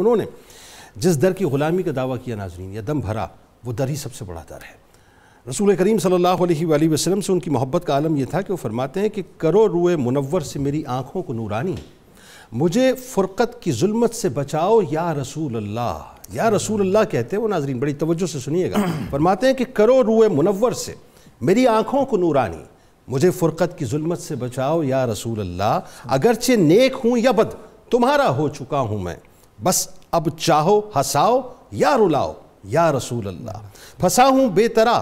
उन्होंने जिस दर की ग़ुलामी का दावा किया नाजरीन या दम भरा वो दर ही सबसे बड़ा दर है रसूल करीम सल्लल्लाहु अलैहि वसल्लम से उनकी मोहब्बत का आलम यह था कि वो फरमाते हैं कि करो रुए मुनवर से मेरी आँखों को नूरानी मुझे फ़ुरक़त की जुल्मत से बचाओ या रसूल अल्लाह या रसूल अल्लाह कहते हैं वो नाजरीन बड़ी तवज्जो से सुनिएगा फरमाते हैं कि करो रुए मुनवर से मेरी आँखों को नूरानी मुझे फ़ुरक़त की जुल्मत से बचाओ या रसूल अल्लाह अगरचे नेक हूँ या बद तुम्हारा हो चुका हूँ मैं बस अब चाहो हंसाओ या रुलाओ या रसूल अल्लाह फंसा हूँ बेतरा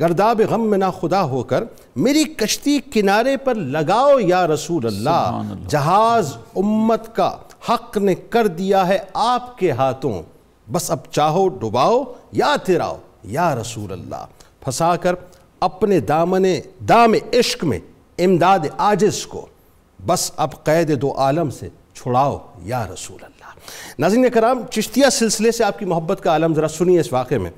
गर्दाब गम में ना खुदा होकर मेरी कश्ती किनारे पर लगाओ या रसूल अल्लाह जहाज उम्मत का हक ने कर दिया है आपके हाथों बस अब चाहो डुबाओ या तिराओ या रसूल अल्लाह फंसा कर अपने दामने दाम इश्क में इमदाद आजिज़ को बस अब कैद दो आलम से छुड़ाओ या रसूल नाजिन कराम चिश्तिया सिलसिले से आपकी मोहब्बत का आलम ज़रा सुनिए इस वाक़े में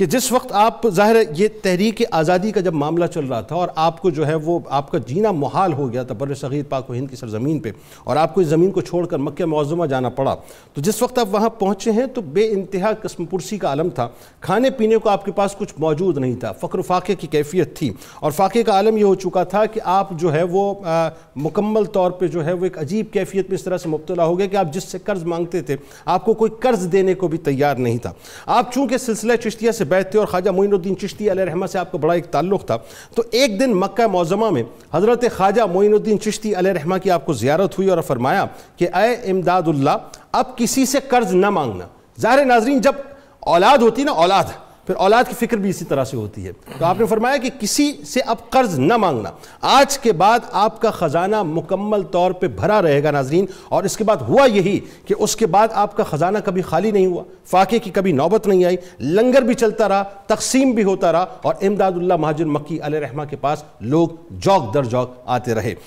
कि जिस वक्त आप ज़ाहिर ये तहरीक आज़ादी का जब मामला चल रहा था और आपको जो है वो आपका जीना मुहाल हो गया था बर सग़ीर पाक हिंद की सरज़मीन पर और आपको इस ज़मीन को छोड़कर मक्के मौजुमा जाना पड़ा तो जिस वक्त आप वहाँ पहुँचे हैं तो बे इंतहा पुरसी का आलम था खाने पीने को आपके पास कुछ मौजूद नहीं था फ़क्र फ़ाक़े की कैफियत थी और फ़ाक़े का आलम यह हो चुका था कि आप जो है वो आ, मुकम्मल तौर पर जो है वो एक अजीब कैफियत में इस तरह से मुबतला हो गया कि आप जिससे कर्ज़ मांगते थे आपको कोई कर्ज़ देने को भी तैयार नहीं था आप चूँकि सिलसिला चश्तिया से बैत थे और ख्वाजा मोनुद्दीन चिश्ती रहमा से आपका बड़ा एक ताल्लुक था तो एक दिन मक्का मौजमा में हज़रत ख्वाजा मोनुद्दीन चिश्ती रहमा की आपको ज्यारत हुई और फरमाया कि अय इमदादुल्ला अब किसी से कर्ज ना मांगना ज़ाहिर नाजरीन जब औलाद होती ना औलाद फिर औलाद की फिक्र भी इसी तरह से होती है तो आपने फरमाया कि किसी से अब कर्ज ना मांगना आज के बाद आपका ख़जाना मुकम्मल तौर पर भरा रहेगा नाजरीन और इसके बाद हुआ यही कि उसके बाद आपका ख़जाना कभी खाली नहीं हुआ फाके की कभी नौबत नहीं आई लंगर भी चलता रहा तकसीम भी होता रहा और इमदादुल्ला महाजुर मक्की अलरहमा के पास लोग जौक दर जौक आते रहे